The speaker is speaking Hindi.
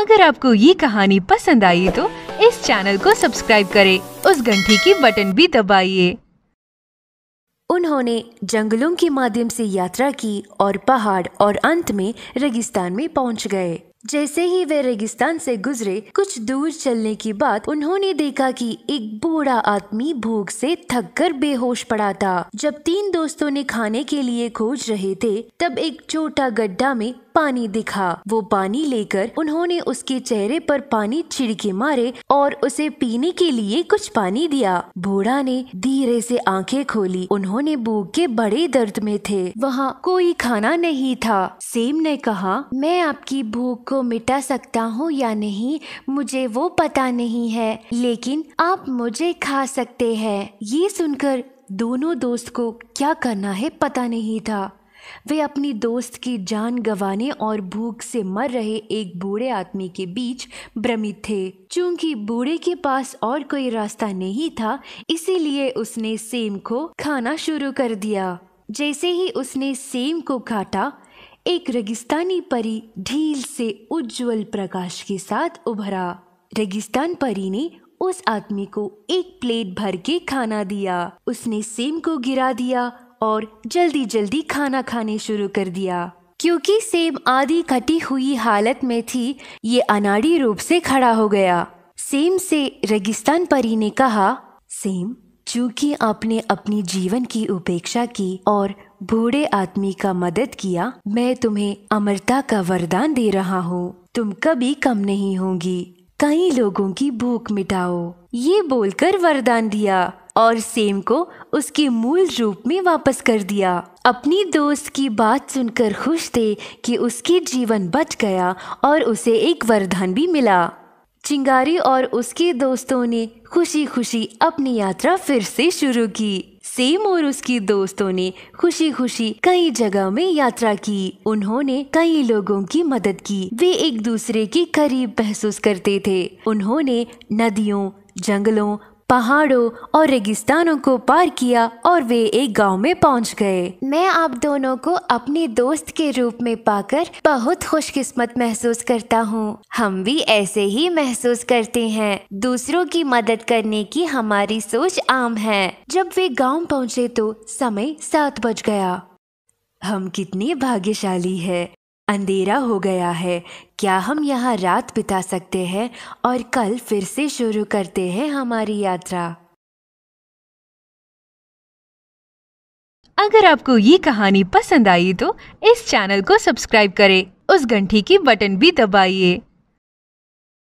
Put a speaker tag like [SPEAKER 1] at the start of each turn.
[SPEAKER 1] अगर आपको ये कहानी पसंद आई तो इस चैनल को सब्सक्राइब करें, उस घंटी की बटन भी दबाइए उन्होंने जंगलों के माध्यम से यात्रा की और पहाड़ और अंत में रेगिस्तान में पहुंच गए जैसे ही वे रेगिस्तान से गुजरे कुछ दूर चलने के बाद उन्होंने देखा कि एक बूढ़ा आदमी भूख से थक कर बेहोश पड़ा था जब तीन दोस्तों ने खाने के लिए खोज रहे थे तब एक छोटा गड्ढा में पानी दिखा वो पानी लेकर उन्होंने उसके चेहरे पर पानी छिड़के मारे और उसे पीने के लिए कुछ पानी दिया बूढ़ा ने धीरे से आंखें खोली उन्होंने भूख के बड़े दर्द में थे वहाँ कोई खाना नहीं था सेम ने कहा मैं आपकी भूख को मिटा सकता हूँ या नहीं मुझे वो पता नहीं है लेकिन आप मुझे खा सकते हैं ये सुनकर दोनों दोस्त को क्या करना है पता नहीं था वे अपनी दोस्त की जान गवाने और भूख से मर रहे एक बूढ़े आदमी के बीच भ्रमित थे चूंकि बूढ़े के पास और कोई रास्ता नहीं था इसीलिए उसने सेम को खाना शुरू कर दिया जैसे ही उसने सेम को काटा एक रेगिस्तानी परी ढील से उज्जवल प्रकाश के साथ उभरा रेगिस्तान परी ने उस आदमी को एक प्लेट भर के खाना दिया उसने सेम को गिरा दिया और जल्दी जल्दी खाना खाने शुरू कर दिया क्योंकि सेम आधी कटी हुई हालत में थी ये अनाड़ी रूप से खड़ा हो गया सेम से रेगिस्तान परी ने कहा सेम चूंकि आपने अपनी जीवन की उपेक्षा की और बूढ़े आदमी का मदद किया मैं तुम्हें अमरता का वरदान दे रहा हूँ तुम कभी कम नहीं होंगी कई लोगों की भूख मिटाओ ये बोलकर वरदान दिया और सेम को उसके मूल रूप में वापस कर दिया अपनी दोस्त की बात सुनकर खुश थे कि उसके जीवन बच गया और उसे एक वरदान भी मिला चिंगारी और उसके दोस्तों ने खुशी खुशी अपनी यात्रा फिर से शुरू की सेम और उसकी दोस्तों ने खुशी खुशी कई जगह में यात्रा की उन्होंने कई लोगों की मदद की वे एक दूसरे के करीब महसूस करते थे उन्होंने नदियों जंगलों पहाड़ों और रेगिस्तानों को पार किया और वे एक गांव में पहुंच गए मैं आप दोनों को अपने दोस्त के रूप में पाकर बहुत खुशकिस्मत महसूस करता हूँ हम भी ऐसे ही महसूस करते हैं दूसरों की मदद करने की हमारी सोच आम है जब वे गांव पहुंचे तो समय सात बज गया हम कितने भाग्यशाली है अंधेरा हो गया है क्या हम यहाँ रात बिता सकते हैं और कल फिर से शुरू करते हैं हमारी यात्रा अगर आपको ये कहानी पसंद आई तो इस चैनल को सब्सक्राइब करें उस घंटी की बटन भी दबाइए